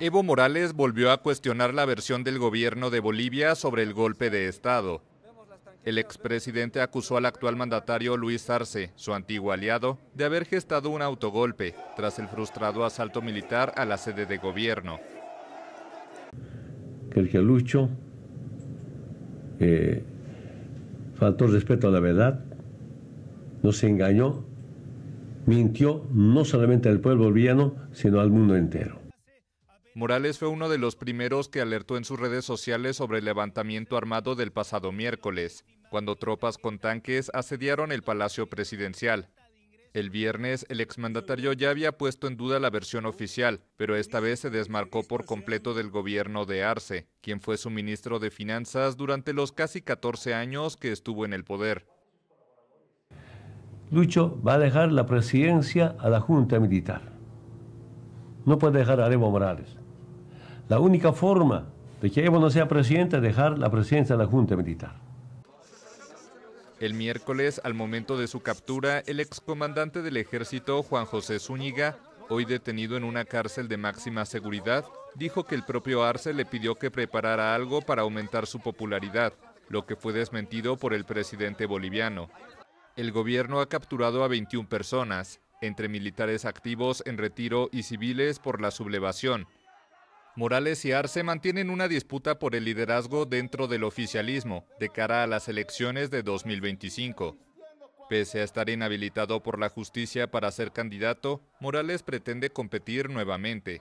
Evo Morales volvió a cuestionar la versión del gobierno de Bolivia sobre el golpe de Estado. El expresidente acusó al actual mandatario Luis Arce, su antiguo aliado, de haber gestado un autogolpe tras el frustrado asalto militar a la sede de gobierno. El que eh, faltó respeto a la verdad, se engañó mintió no solamente al pueblo boliviano, sino al mundo entero. Morales fue uno de los primeros que alertó en sus redes sociales sobre el levantamiento armado del pasado miércoles, cuando tropas con tanques asediaron el Palacio Presidencial. El viernes, el exmandatario ya había puesto en duda la versión oficial, pero esta vez se desmarcó por completo del gobierno de Arce, quien fue su ministro de Finanzas durante los casi 14 años que estuvo en el poder. Lucho va a dejar la presidencia a la Junta Militar. No puede dejar a Evo Morales. La única forma de que Evo no sea presidente es dejar la presidencia a la Junta Militar. El miércoles, al momento de su captura, el excomandante del ejército, Juan José Zúñiga, hoy detenido en una cárcel de máxima seguridad, dijo que el propio Arce le pidió que preparara algo para aumentar su popularidad, lo que fue desmentido por el presidente boliviano el gobierno ha capturado a 21 personas, entre militares activos en retiro y civiles por la sublevación. Morales y Arce mantienen una disputa por el liderazgo dentro del oficialismo de cara a las elecciones de 2025. Pese a estar inhabilitado por la justicia para ser candidato, Morales pretende competir nuevamente.